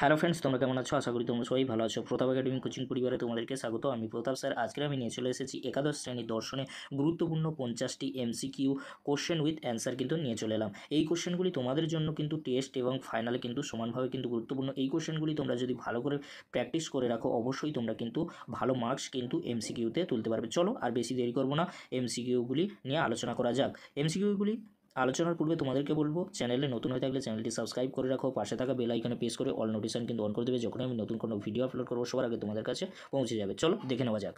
hello friends তোমরা কেমন আছো আশা করি তোমরা সবাই ভালো আছো প্রতাপ একাডেমি কোচিং পরিবারে তোমাদেরকে স্বাগত আমি প্রতাপ স্যার আজকে আমি নিয়ে চলে এসেছি একাদশ শ্রেণীর দর্শনে গুরুত্বপূর্ণ পঞ্চাশটি এমসিকিউ কোশ্চেন উইথ অ্যান্সার কিন্তু নিয়ে চলে এলাম এই কোশ্চেনগুলি তোমাদের জন্য কিন্তু টেস্ট এবং ফাইনালে কিন্তু সমানভাবে কিন্তু গুরুত্বপূর্ণ এই কোশ্চেনগুলি তোমরা যদি ভালো করে প্র্যাকটিস করে রাখো অবশ্যই তোমরা কিন্তু ভালো মার্কস কিন্তু এমসিকিউতে তুলতে পারবে চলো আর বেশি দেরি করবো না এমসিকিউগুলি নিয়ে আলোচনা করা যাক এমসিকিউগুলি আলোচনার পূর্বে তোমাদেরকে বলবো চ্যানেলে নতুন হয়ে থাকলে চ্যানেলটি সাবস্ক্রাইব করে রাখো পাশে থাকা বেল আইকনে প্রেস করে অল নোটিশন কিন্তু অন করে দেবে যখন আমি নতুন কোনো ভিডিও আপলোড করবো সবার আগে তোমাদের কাছে পৌঁছে যাবে চলো দেখে নেওয়া যাক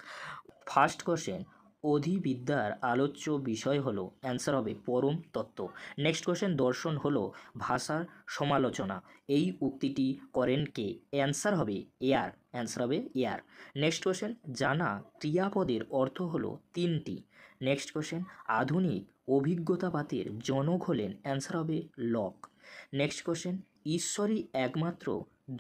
ফার্স্ট কোশ্চেন অধিবিদ্যার আলোচ্য বিষয় হলো অ্যান্সার হবে পরম তত্ত্ব নেক্সট কোশ্চেন দর্শন হলো ভাষার সমালোচনা এই উক্তিটি করেন কে অ্যান্সার হবে এয়ার অ্যান্সার হবে এয়ার নেক্সট কোশ্চেন জানা ক্রিয়াপদের অর্থ হলো তিনটি নেক্সট কোশ্চেন আধুনিক অভিজ্ঞতাবাদের জনক হলেন অ্যান্সার হবে লক নেক্সট কোশ্চেন ঈশ্বরই একমাত্র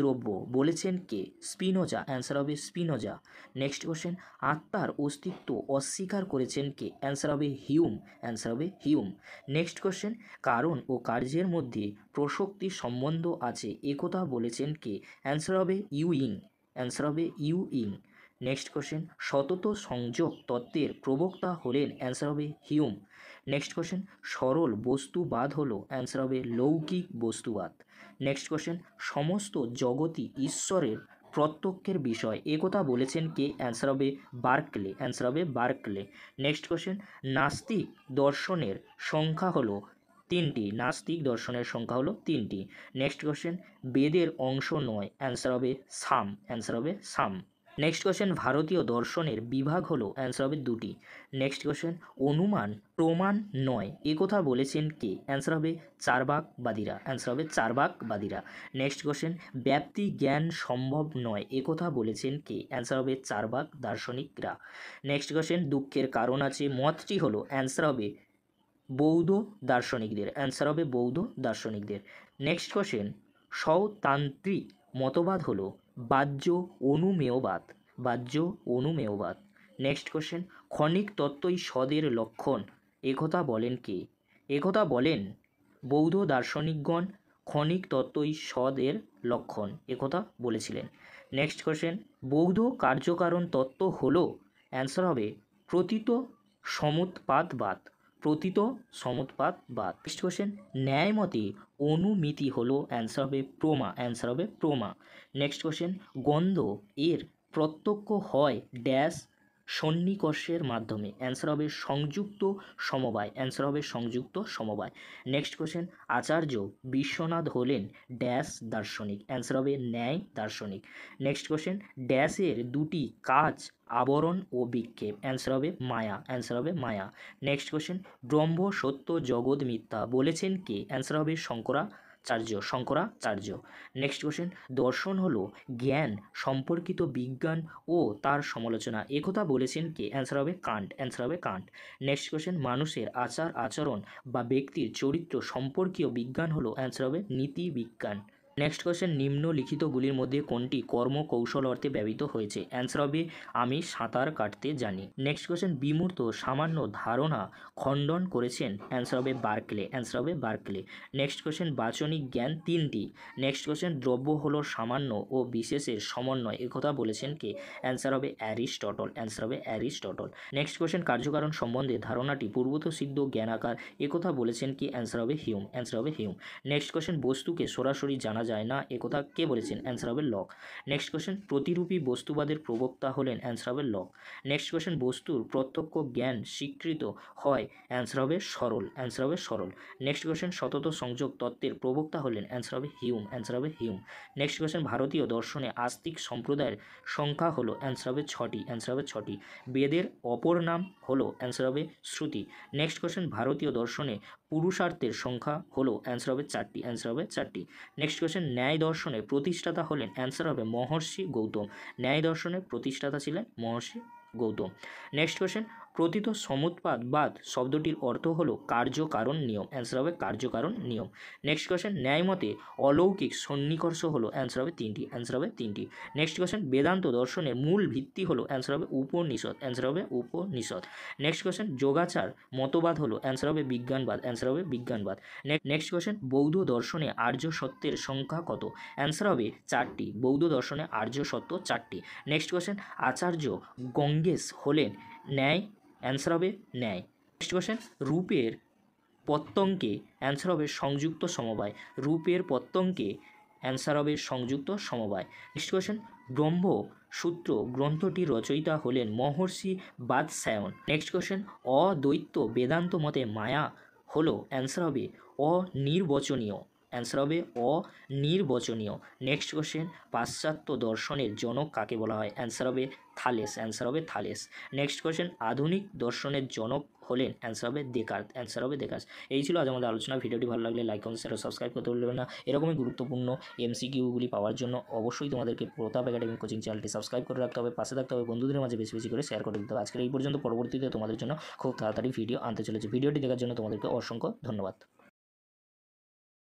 দ্রব্য বলেছেন কে স্পিনোজা অ্যান্সার হবে স্পিনোজা নেক্সট কোশ্চেন আত্মার অস্তিত্ব অস্বীকার করেছেন কে অ্যান্সার হবে হিউম অ্যান্সার হবে হিউম নেক্সট কোশ্চেন কারণ ও কার্যের মধ্যে প্রশক্তি সম্বন্ধ আছে একথা বলেছেন কে অ্যান্সার হবে ইউইং অ্যান্সার হবে ইউইং নেক্সট কোশ্চেন সতত সংযোগ তত্ত্বের প্রবক্তা হলেন অ্যান্সার হবে হিউম নেক্সট কোশ্চেন সরল বস্তুবাদ হলো অ্যান্সার হবে লৌকিক বস্তুবাদ নেক্সট কোশ্চেন সমস্ত জগতি ঈশ্বরের প্রত্যক্ষের বিষয় একথা বলেছেন কে অ্যান্সার হবে বার্কলে অ্যান্সার হবে বার্কলে নেক্সট কোশ্চেন নাস্তিক দর্শনের সংখ্যা হলো তিনটি নাস্তিক দর্শনের সংখ্যা হলো তিনটি নেক্সট কোশ্চেন বেদের অংশ নয় অ্যান্সার হবে সাম অ্যান্সার হবে সাম নেক্সট কোয়েশ্চেন ভারতীয় দর্শনের বিভাগ হলো অ্যান্সার হবে দুটি নেক্সট কোয়েশ্চেন অনুমান প্রমাণ নয় এ কথা বলেছেন কে অ্যান্সার হবে চারবাকবাদীরা অ্যান্সার হবে চারবাকবাদীরা নেক্সট কোয়েশ্চেন ব্যাপ্তি জ্ঞান সম্ভব নয় এ কথা বলেছেন কে অ্যান্সার হবে চারবাক দার্শনিকরা নেক্সট কোয়েশ্চেন দুঃখের কারণ আছে মতটি হলো অ্যান্সার হবে বৌদ্ধ দার্শনিকদের অ্যান্সার হবে বৌদ্ধ দার্শনিকদের নেক্সট কোয়েশ্চেন সৌতান্ত্রিক মতবাদ হলো বাহ্য অনুমেয়বাদ বাহ্য অনুমেয়বাদ নেক্সট কোশ্চেন ক্ষণিক তত্ত্বই সদের লক্ষণ একথা বলেন কে একথা বলেন বৌদ্ধ দার্শনিকগণ ক্ষণিক তত্ত্বই সদের লক্ষণ একথা বলেছিলেন নেক্সট কোশ্চেন বৌদ্ধ কার্যকারণ তত্ত্ব হল অ্যান্সার হবে প্রতীত সমুৎপাদবাদ প্রতীত বা নেক্সট কোশ্চেন ন্যায় মতে অনুমিতি হলো অ্যান্সার হবে প্রমা অ্যান্সার হবে প্রমা নেক্সট কোশ্চেন গন্ধ এর প্রত্যক্ষ হয় ড্যাশ সন্নিকর্ষের মাধ্যমে অ্যান্সার হবে সংযুক্ত সমবায় অ্যান্সার হবে সংযুক্ত সমবায় নেক্সট কোশ্চেন আচার্য বিশ্বনাথ হলেন ড্যাশ দার্শনিক অ্যান্সার হবে ন্যায় দার্শনিক নেক্সট কোশ্চেন ড্যাশের দুটি কাজ আবরণ ও বিক্ষেপ অ্যান্সার হবে মায়া অ্যান্সার হবে মায়া নেক্সট কোশ্চেন ব্রহ্ম সত্য জগৎ মিথ্যা বলেছেন কে অ্যান্সার হবে Shankaracharya Shankaracharya next question দর্শন হলো জ্ঞান সম্পর্কিত বিজ্ঞান ও তার সমালোচনা একথা বলেছেন কে অ্যান্সার হবে কান্ট অ্যান্সার হবে কান্ট নেক্সট কোশ্চেন মানুষের আচার আচরণ বা ব্যক্তির চরিত্র সম্পর্কীয় বিজ্ঞান হলো অ্যান্সার হবে নীতি বিজ্ঞান নেক্সট কোয়েশ্চেন নিম্নলিখিতগুলির মধ্যে কোনটি কর্ম কৌশল অর্থে ব্যবহৃত হয়েছে অ্যান্সার হবে আমি সাঁতার কাটতে জানি নেক্সট কোয়েশ্চেন বিমূর্ত সামান্য ধারণা খণ্ডন করেছেন অ্যান্সার হবে বার্কলে অ্যান্সার হবে বার্কলে নেক্সট কোয়েশ্চেন বাচনিক জ্ঞান তিনটি নেক্সট কোয়েশ্চেন দ্রব্য হলো সামান্য ও বিশেষের সমন্বয় একথা বলেছেন কে অ্যান্সার হবে অ্যারিস্টটল অ্যান্সার হবে অ্যারিস্টটল নেক্সট কোয়েশ্চেন কার্যকারণ সম্বন্ধে ধারণাটি পূর্বত সিদ্ধ জ্ঞানাকার একথা বলেছেন কি অ্যান্সার হবে হিউম অ্যান্সার হবে হিউম নেক্সট কোয়েশ্চেন বস্তুকে সরাসরি জানা যায় না একথা কে বলেছেন অ্যান্সার হবে লক নেক্সট কোশ্চেন প্রতিরূপী বস্তুবাদের প্রবক্তা হলেন অ্যান্সার হবে লক নেক্সট কোশ্চেন বস্তুর প্রত্যক্ষ জ্ঞান স্বীকৃত হয় অ্যান্সার হবে সরল অ্যান্সার হবে সরল নেক্সট কোশ্চেন সতত সংযোগ তত্ত্বের প্রবক্তা হলেন অ্যান্সার হবে হিউম অ্যান্সার হবে হিউম নেক্সট কোশ্চেন ভারতীয় দর্শনে আস্তিক সম্প্রদায়ের সংখ্যা হলো অ্যান্সার হবে ছটি অ্যান্সার হবে ছটি বেদের অপর নাম হলো অ্যান্সার হবে শ্রুতি নেক্সট কোয়েশ্চেন ভারতীয় দর্শনে পুরুষার্থের সংখ্যা হলো অ্যান্সার হবে চারটি অ্যান্সার হবে চারটি নেক্সট কোয়েশ্চেন ন্যায় দর্শনের প্রতিষ্ঠাতা হলেন অ্যান্সার হবে মহর্ষি গৌতম ন্যায় দর্শনের প্রতিষ্ঠাতা ছিলেন মহর্ষি গৌতম নেক্সট কোয়েশ্চেন প্রতীত সমুৎপাদ বাদ শব্দটির অর্থ হলো কার্যকারণ নিয়ম অ্যান্সার হবে কার্যকারণ নিয়ম নেক্সট কোয়েশ্চেন ন্যায়মতে অলৌকিক সন্নিকর্ষ হলো অ্যান্সার হবে তিনটি অ্যান্সার হবে তিনটি নেক্সট কোয়েশ্চেন বেদান্ত দর্শনের মূল ভিত্তি হলো অ্যান্সার হবে উপনিষদ অ্যান্সার হবে উপনিষদ নেক্সট কোয়েশ্চেন যোগাচার মতবাদ হলো অ্যান্সার হবে বিজ্ঞানবাদ অ্যান্সার হবে বিজ্ঞানবাদ নেক্সট কোয়েশ্চেন বৌদ্ধ দর্শনে আর্য সত্যের সংখ্যা কত অ্যান্সার হবে চারটি বৌদ্ধ দর্শনে আর্য সত্য চারটি নেক্সট কোয়েশ্চেন আচার্য গঙ্গেশ হলেন ন্যায় অ্যান্সার হবে ন্যায় নেক্সট কোয়েশ্চেন রূপের প্রত্যঙ্কে অ্যান্সার হবে সংযুক্ত সমবায় রূপের প্রত্যঙ্কে অ্যান্সার হবে সংযুক্ত সমবায় নেক্সট কোয়েশ্চেন ব্রহ্ম সূত্র গ্রন্থটি রচয়িতা হলেন মহর্ষি বাদশায়ন নেক্সট কোয়েশ্চেন অদ্বৈত বেদান্ত মতে মায়া হলো অ্যান্সার হবে অনির্বচনীয় অ্যান্সার হবে অনির্বচনীয় নেক্সট কোশ্চেন পাশ্চাত্য দর্শনের জনক কাকে বলা হয় অ্যান্সার হবে থালেস অ্যান্সার হবে থালেস নেক্সট কোশ্চেন আধুনিক দর্শনের জনক হলেন অ্যান্সার হবে দেকার্ত অ্যান্সার হবে দেকার এই ছিল আজ আমাদের আলোচনা ভিডিওটি ভালো লাগলে লাইক কমেন্ট শেয়ার সাবস্ক্রাইব করতে পারবেন না এরকমই গুরুত্বপূর্ণ এমসিকিউগুলি পাওয়ার জন্য অবশ্যই তোমাদেরকে প্রতাপ একাডেমি কোচিং চ্যানেলটি সাবস্ক্রাইব করে রাখতে হবে পাশে থাকতে হবে বন্ধুদের মাঝে বেশি বেশি করে শেয়ার করে দিতে হবে আজকের এই পর্যন্ত পরবর্তীতে তোমাদের জন্য খুব তাড়াতাড়ি ভিডিও আনতে চলেছে ভিডিওটি দেখার জন্য তোমাদেরকে অসংখ্য ধন্যবাদ